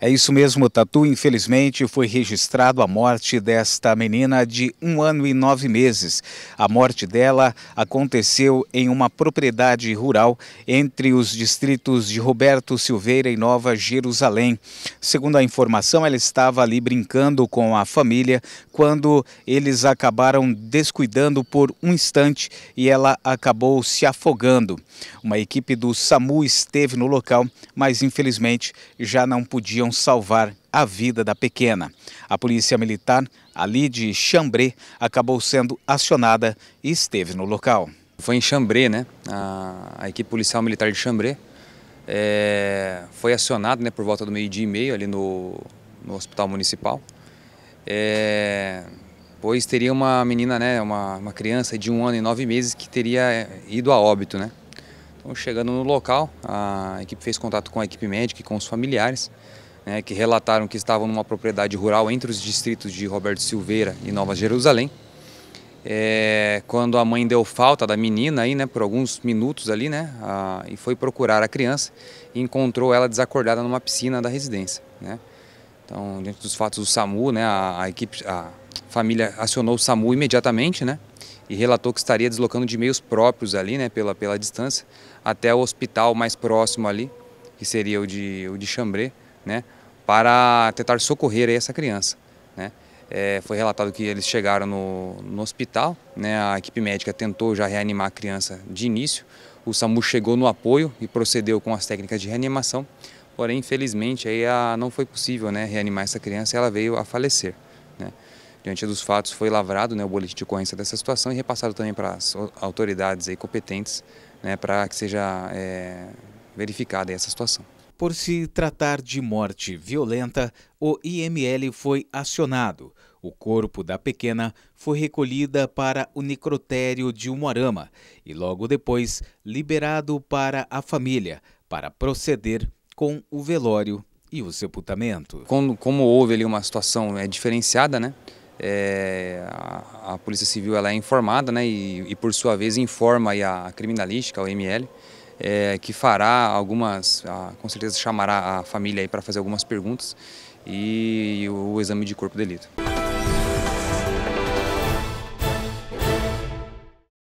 É isso mesmo, Tatu. Infelizmente, foi registrado a morte desta menina de um ano e nove meses. A morte dela aconteceu em uma propriedade rural entre os distritos de Roberto Silveira e Nova Jerusalém. Segundo a informação, ela estava ali brincando com a família quando eles acabaram descuidando por um instante e ela acabou se afogando. Uma equipe do SAMU esteve no local, mas infelizmente já não podiam conseguiram salvar a vida da pequena. A polícia militar, ali de Chambré, acabou sendo acionada e esteve no local. Foi em Chambré, né? A, a equipe policial militar de Chambré é, foi acionada né, por volta do meio-dia e meio ali no, no hospital municipal. É, pois teria uma menina, né, uma, uma criança de um ano e nove meses que teria é, ido a óbito, né? Então, chegando no local, a equipe fez contato com a equipe médica e com os familiares né, que relataram que estavam numa propriedade rural entre os distritos de Roberto Silveira e Nova Jerusalém. É, quando a mãe deu falta da menina aí, né, por alguns minutos ali, né, a, e foi procurar a criança e encontrou ela desacordada numa piscina da residência, né. Então, diante dos fatos do SAMU, né, a, a equipe, a família acionou o SAMU imediatamente, né, e relatou que estaria deslocando de meios próprios ali, né, pela, pela distância, até o hospital mais próximo ali, que seria o de, o de Chambré, né, para tentar socorrer essa criança. Né. É, foi relatado que eles chegaram no, no hospital, né, a equipe médica tentou já reanimar a criança de início, o SAMU chegou no apoio e procedeu com as técnicas de reanimação, porém, infelizmente, aí a, não foi possível né, reanimar essa criança e ela veio a falecer. Né. Diante dos fatos, foi lavrado né, o boletim de ocorrência dessa situação e repassado também para as autoridades aí competentes né, para que seja é, verificada essa situação. Por se tratar de morte violenta, o IML foi acionado. O corpo da pequena foi recolhida para o necrotério de Umuarama e logo depois liberado para a família para proceder com o velório e o sepultamento. Como, como houve ali uma situação é, diferenciada, né? É, a, a, Polícia Civil ela é informada né, e, e, por sua vez, informa a criminalística, o IML é, que fará algumas, com certeza chamará a família para fazer algumas perguntas e o exame de corpo de delito.